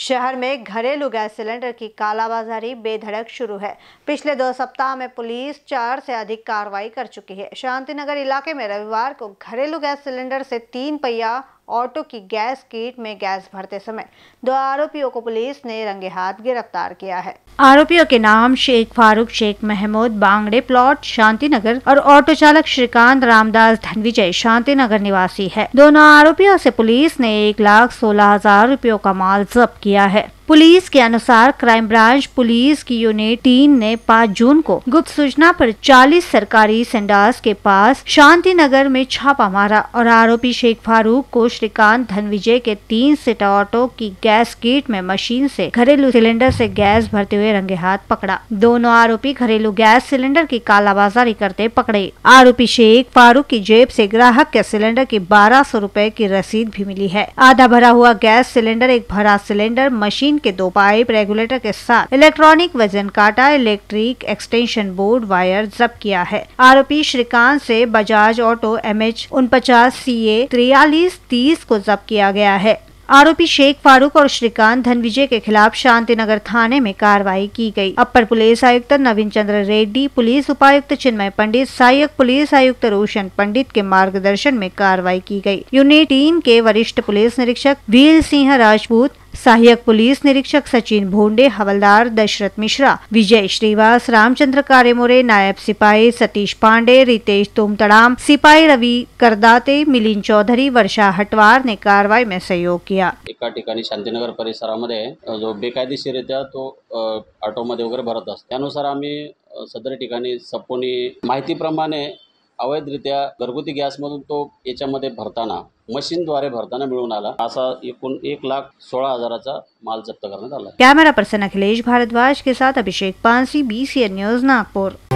शहर में घरेलू गैस सिलेंडर की कालाबाजारी बेधड़क शुरू है पिछले दो सप्ताह में पुलिस चार से अधिक कार्रवाई कर चुकी है शांति नगर इलाके में रविवार को घरेलू गैस सिलेंडर से तीन पहिया ऑटो की गैस किट में गैस भरते समय दो आरोपियों को पुलिस ने रंगे हाथ गिरफ्तार किया है आरोपियों के नाम शेख फारूक शेख महमूद बांगड़े प्लॉट शांतिनगर और ऑटो चालक श्रीकांत रामदास धनविजय शांतिनगर निवासी है दोनों आरोपियों से पुलिस ने एक लाख सोलह हजार रुपयों का माल जब्त किया है पुलिस के अनुसार क्राइम ब्रांच पुलिस की यूनिट टीम ने 5 जून को गुप्त सूचना पर 40 सरकारी सेंडास के पास शांति नगर में छापा मारा और आरोपी शेख फारूक को श्रीकांत धनविजय के तीन सेट ऑटो की गैस किट में मशीन से घरेलू सिलेंडर से गैस भरते हुए रंगे हाथ पकड़ा दोनों आरोपी घरेलू गैस सिलेंडर की कालाबाजारी करते पकड़े आरोपी शेख फारूक की जेब ऐसी ग्राहक के सिलेंडर की बारह सौ की रसीद भी मिली है आधा भरा हुआ गैस सिलेंडर एक भरा सिलेंडर मशीन के दो पाइप रेगुलेटर के साथ इलेक्ट्रॉनिक वजन काटा इलेक्ट्रिक एक्सटेंशन बोर्ड वायर जब्त किया है आरोपी श्रीकांत से बजाज ऑटो एम एच उनपचास सी ए तिरयालीस तीस को जब्त किया गया है आरोपी शेख फारूक और श्रीकांत धनविजय के खिलाफ शांतिनगर थाने में कार्रवाई की गई अपर पुलिस आयुक्त नवीन चंद्र रेड्डी पुलिस उपायुक्त चिन्मय पंडित सहायक पुलिस आयुक्त रोशन पंडित के मार्गदर्शन में कार्रवाई की गई यूनिट टीम के वरिष्ठ पुलिस निरीक्षक वीर सिंह राजपूत सहाय्यक पोलीस निरीक्षक सचिन भोंडे हवालदार दशरथ मिश्रा विजय श्रीवास रामचंद्र कारेमोरे नायब सिपाही सतीश पांडे रितेश तोमतड़ाम सिपाही रवि करदाते मिलिंद चौधरी वर्षा हटवार ने कारवाई में सहयोग किया एका ठिकाणी शांतीनगर परिसरामध्ये जो बेकायदेशीरित्या तो ऑटोमध्ये वगैरे भरत असतो त्यानुसार आम्ही सदर ठिकाणी सपोनी माहितीप्रमाणे अवैधरित्या घरगुती गॅसमधून तो याच्यामध्ये भरताना मशीनद्वारे भरताना मिळून आला असा एकूण एक लाख सोळा हजाराचा माल जप्त करण्यात आला कॅमेरा पर्सन अखिलेश भारद्वाज के साथ Abhishek Pansi B C N news Nagpur